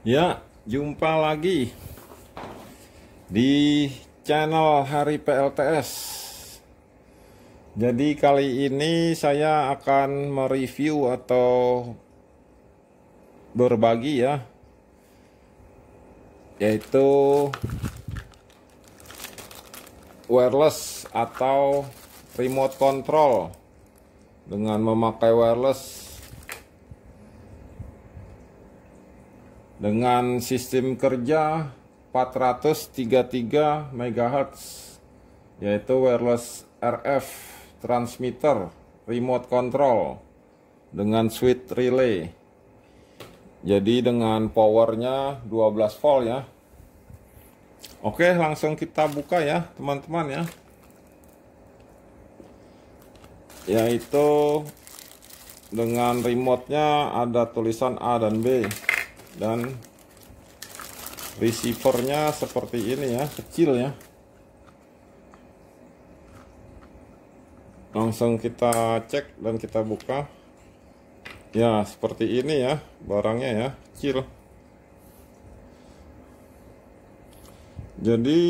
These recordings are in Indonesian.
Ya, jumpa lagi di channel Hari PLTS. Jadi kali ini saya akan mereview atau berbagi ya. Yaitu wireless atau remote control dengan memakai wireless dengan sistem kerja 433 MHz yaitu wireless RF transmitter remote control dengan switch relay jadi dengan powernya 12 volt ya oke langsung kita buka ya teman-teman ya yaitu dengan remote nya ada tulisan A dan B dan receivernya seperti ini ya kecil ya langsung kita cek dan kita buka ya seperti ini ya barangnya ya kecil jadi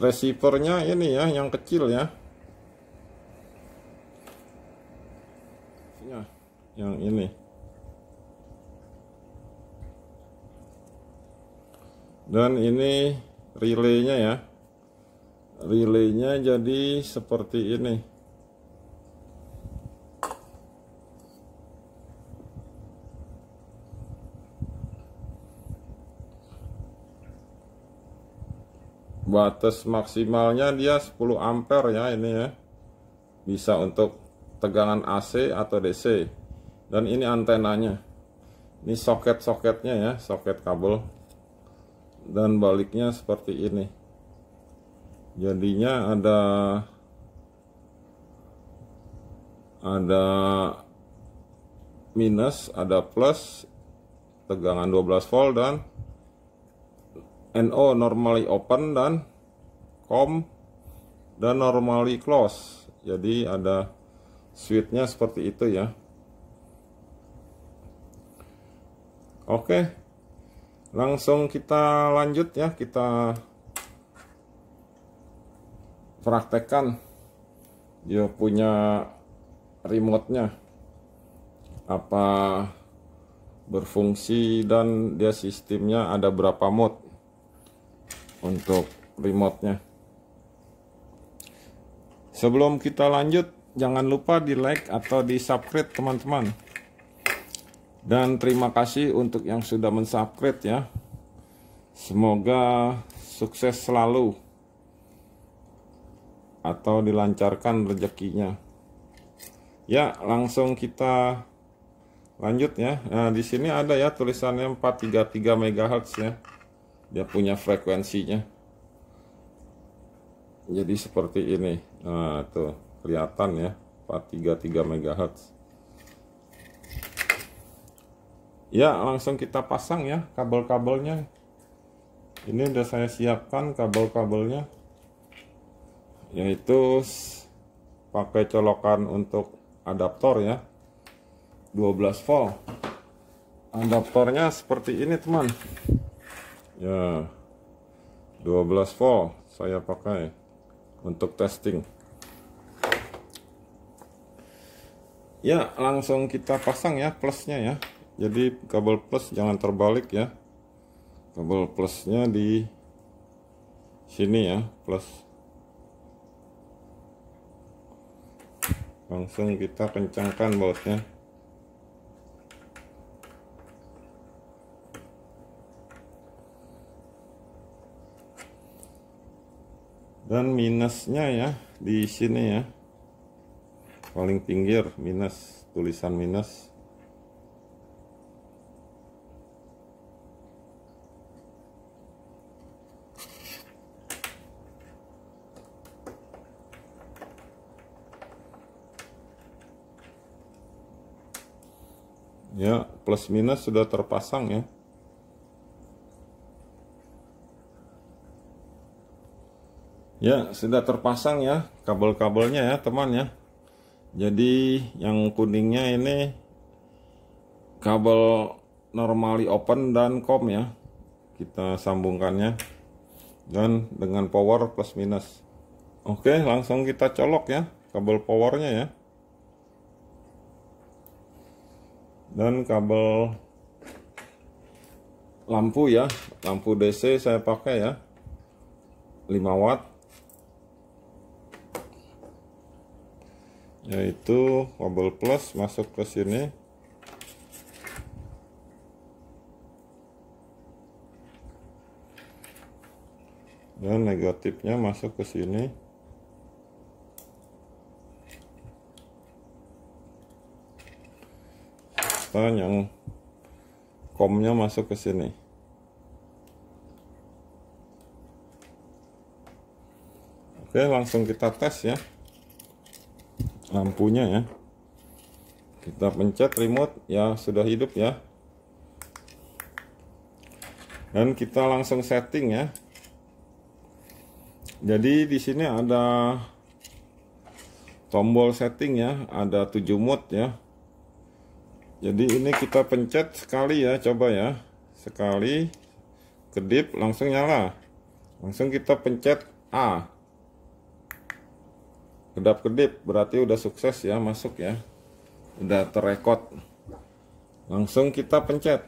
receivernya ini ya yang kecil ya yang ini dan ini relaynya ya relaynya jadi seperti ini batas maksimalnya dia 10 ampere ya ini ya bisa untuk tegangan AC atau DC dan ini antenanya ini soket-soketnya ya soket kabel dan baliknya seperti ini jadinya ada ada minus ada plus tegangan 12 volt dan NO normally open dan COM dan normally close jadi ada switchnya seperti itu ya Oke, langsung kita lanjut ya, kita praktekkan dia punya remote-nya apa berfungsi dan dia sistemnya ada berapa mode untuk remote-nya sebelum kita lanjut jangan lupa di like atau di subscribe teman-teman dan terima kasih untuk yang sudah mensubscribe ya. Semoga sukses selalu atau dilancarkan rezekinya. Ya, langsung kita lanjut ya. Nah, di sini ada ya tulisannya 433 MHz ya. Dia punya frekuensinya. Jadi seperti ini. Nah, tuh kelihatan ya, 433 MHz. ya langsung kita pasang ya kabel-kabelnya ini udah saya siapkan kabel-kabelnya yaitu pakai colokan untuk adaptor ya 12 volt adaptornya seperti ini teman ya 12 volt saya pakai untuk testing ya langsung kita pasang ya plusnya ya jadi kabel plus jangan terbalik ya kabel plusnya di sini ya plus langsung kita kencangkan bautnya dan minusnya ya di sini ya paling pinggir minus tulisan minus plus minus sudah terpasang ya ya sudah terpasang ya kabel-kabelnya ya teman ya jadi yang kuningnya ini kabel normally open dan com ya kita sambungkannya dan dengan power plus minus oke langsung kita colok ya kabel powernya ya dan kabel lampu ya lampu DC saya pakai ya 5 watt yaitu kabel plus masuk ke sini dan negatifnya masuk ke sini sekarang yang komnya masuk ke sini oke langsung kita tes ya lampunya ya kita pencet remote ya sudah hidup ya dan kita langsung setting ya jadi di sini ada tombol setting ya ada 7 mode ya jadi ini kita pencet sekali ya coba ya sekali kedip langsung nyala langsung kita pencet A kedap kedip berarti udah sukses ya masuk ya udah terekod langsung kita pencet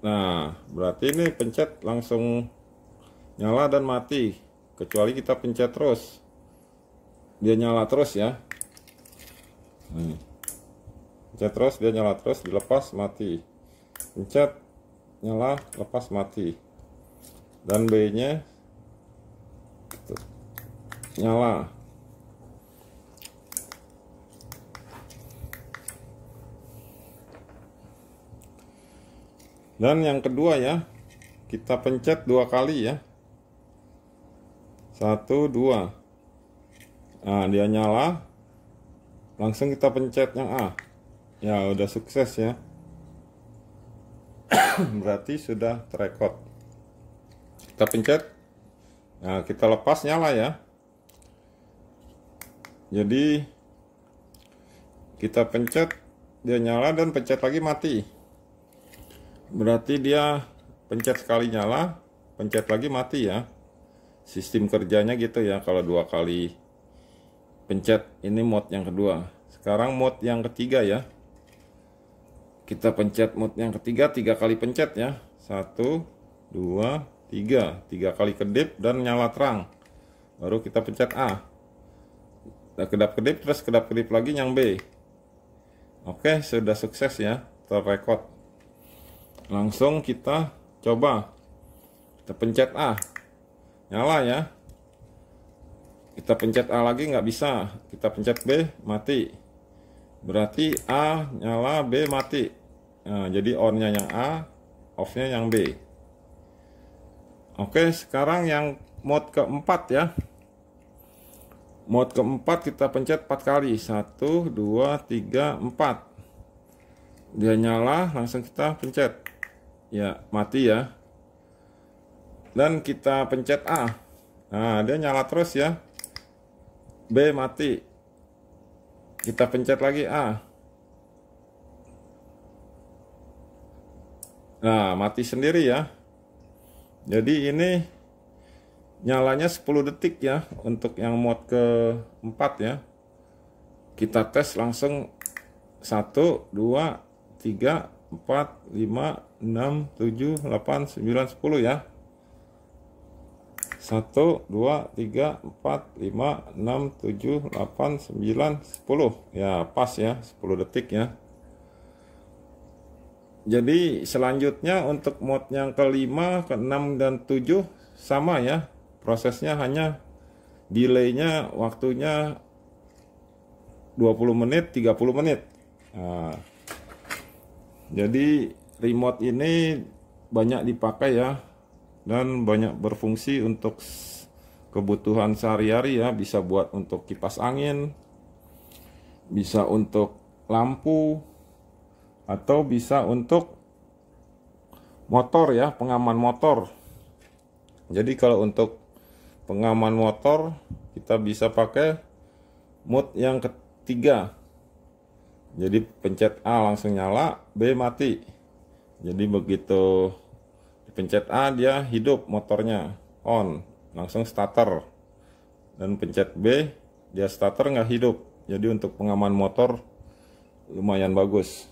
nah berarti ini pencet langsung nyala dan mati kecuali kita pencet terus dia nyala terus ya nih pencet terus dia nyala terus dilepas mati pencet nyala lepas mati dan B nya gitu. nyala dan yang kedua ya kita pencet dua kali ya satu dua nah dia nyala langsung kita pencet yang A ya udah sukses ya berarti sudah terekod kita pencet nah, kita lepas nyala ya jadi kita pencet dia nyala dan pencet lagi mati berarti dia pencet sekali nyala pencet lagi mati ya sistem kerjanya gitu ya kalau dua kali pencet ini mode yang kedua sekarang mode yang ketiga ya kita pencet mode yang ketiga tiga kali pencet ya satu dua tiga tiga kali kedip dan nyala terang baru kita pencet A nah, kedap kedip terus kedap kedip lagi yang B oke sudah sukses ya terrekod langsung kita coba kita pencet A nyala ya kita pencet A lagi nggak bisa kita pencet B mati Berarti A nyala, B mati. Nah, jadi on-nya yang A, off-nya yang B. Oke, sekarang yang mode keempat ya. Mode keempat kita pencet 4 kali. 1, 2, 3, 4. Dia nyala, langsung kita pencet. Ya, mati ya. Dan kita pencet A. Nah, dia nyala terus ya. B mati. Kita pencet lagi A. Nah, mati sendiri ya. Jadi ini nyalanya 10 detik ya untuk yang mode keempat ya. Kita tes langsung 1, 2, 3, 4, 5, 6, 7, 8, 9, 10 ya. 1, 2, 3, 4, 5, 6, 7, 8, 9, 10 Ya pas ya 10 detik ya Jadi selanjutnya untuk mod yang kelima, ke keenam dan 7 sama ya Prosesnya hanya delaynya waktunya 20 menit 30 menit nah, Jadi remote ini banyak dipakai ya dan banyak berfungsi untuk kebutuhan sehari-hari ya bisa buat untuk kipas angin bisa untuk lampu atau bisa untuk motor ya pengaman motor jadi kalau untuk pengaman motor kita bisa pakai mode yang ketiga jadi pencet A langsung nyala B mati jadi begitu pencet A dia hidup motornya on langsung starter dan pencet B dia starter nggak hidup jadi untuk pengaman motor lumayan bagus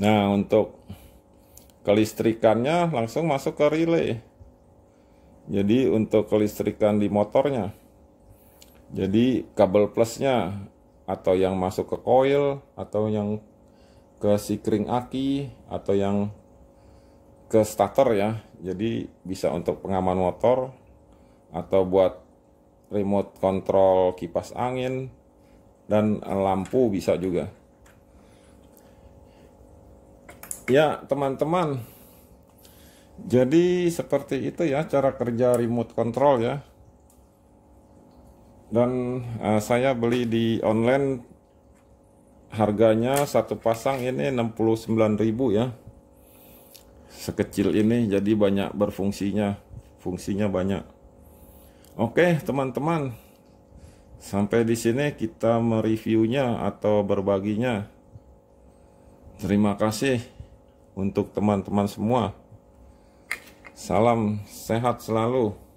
nah untuk kelistrikannya langsung masuk ke relay jadi untuk kelistrikan di motornya jadi kabel plusnya atau yang masuk ke coil atau yang ke sikring aki atau yang ke starter ya jadi bisa untuk pengaman motor atau buat remote control kipas angin dan lampu bisa juga ya teman-teman jadi seperti itu ya cara kerja remote control ya dan uh, saya beli di online harganya satu pasang ini 69.000 ya sekecil ini jadi banyak berfungsinya fungsinya banyak oke teman-teman sampai di sini kita mereviewnya atau berbaginya terima kasih untuk teman-teman semua salam sehat selalu